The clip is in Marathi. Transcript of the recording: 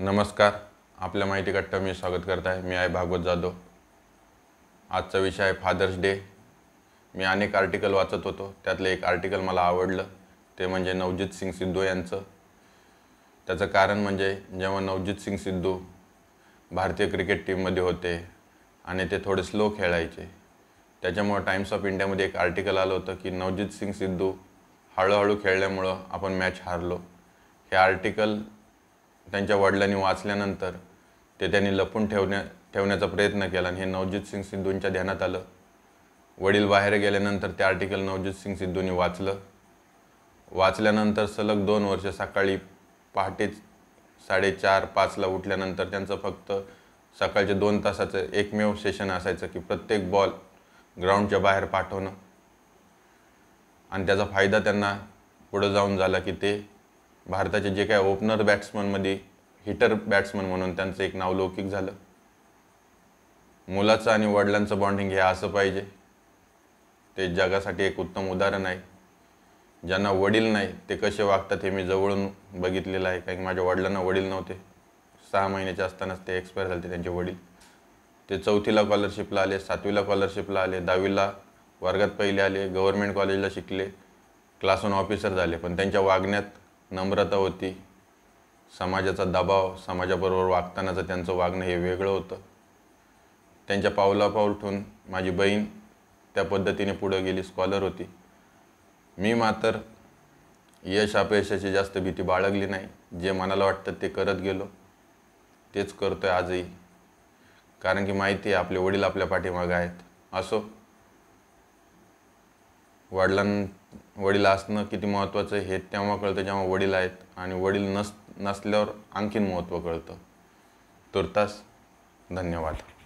नमस्कार आपल्या माहिती कट्ट मी स्वागत करत आहे मी आहे भागवत जाधव आजचा विषय आहे फादर्स डे मी अनेक आर्टिकल वाचत होतो त्यातलं एक आर्टिकल मला आवडलं ते म्हणजे नवजित सिंग सिद्धू यांचं त्याचं कारण म्हणजे जेव्हा नवजित सिंग सिद्धू भारतीय क्रिकेट टीममध्ये होते आणि ते थोडे स्लो खेळायचे त्याच्यामुळं टाइम्स ऑफ इंडियामध्ये एक आर्टिकल आलं होतं की नवजित सिंग सिद्धू हळूहळू खेळल्यामुळं आपण मॅच हारलो हे आर्टिकल त्यांच्या वडिलांनी वाचल्यानंतर ते त्यांनी लपून ठेवण्या ठेवण्याचा प्रयत्न केला आणि हे नवजीत सिंग सिद्धूंच्या ध्यानात आलं वडील बाहेर गेल्यानंतर ते आर्टिकल नवजीत सिंग सिद्धूंनी वाचलं वाचल्यानंतर सलग दोन वर्ष सकाळी पहाटे साडेचार पाचला उठल्यानंतर त्यांचं फक्त सकाळचे दोन तासाचं एकमेव सेशन असायचं की प्रत्येक बॉल ग्राउंडच्या बाहेर पाठवणं आणि त्याचा फायदा त्यांना पुढं जाऊन झाला की ते भारताचे जे काय ओपनर बॅट्समनमध्ये हिटर बॅट्समन म्हणून त्यांचं एक नाव लौकिक झालं मुलाचं आणि वडिलांचं बॉन्डिंग हे असं पाहिजे ते जगासाठी एक उत्तम उदाहरण आहे ज्यांना वडील नाही ते कसे वागतात हे मी जवळून बघितलेलं आहे कारण माझ्या वडिलांना वडील नव्हते सहा महिन्याचे असतानाच ते एक्सपायर झाले त्यांचे वडील ते चौथीला कॉलरशिपला आले सातवीला कॉलरशिपला आले दहावीला वर्गात पहिले आले गव्हर्मेंट कॉलेजला शिकले क्लासून ऑफिसर झाले पण त्यांच्या वागण्यात नम्रता होती समाजाचा दबाव समाजाबरोबर वागतानाचं त्यांचं वागणं हे वेगळं होतं त्यांच्या पावलापाऊल ठेवून माझी बहीण त्या पद्धतीने पुढं गेली स्कॉलर होती मी मात्र यश अपयशाची जास्त भीती बाळगली नाही जे मनाला वाटतं ते करत गेलो तेच करतो आहे आजही कारण की माहिती आहे आपले वडील आपल्या पाठीमागं आहेत असो वडिलां वडील असणं किती महत्त्वाचं हे तेव्हा कळतं जेव्हा वडील आहेत आणि वडील नस नसल्यावर आणखीन महत्त्व कळतं तुर्तास धन्यवाद